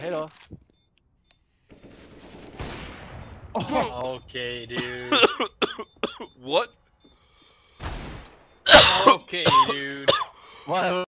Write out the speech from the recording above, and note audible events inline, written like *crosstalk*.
hello. Oh. Okay, dude. *coughs* what? okay, dude. *coughs* What?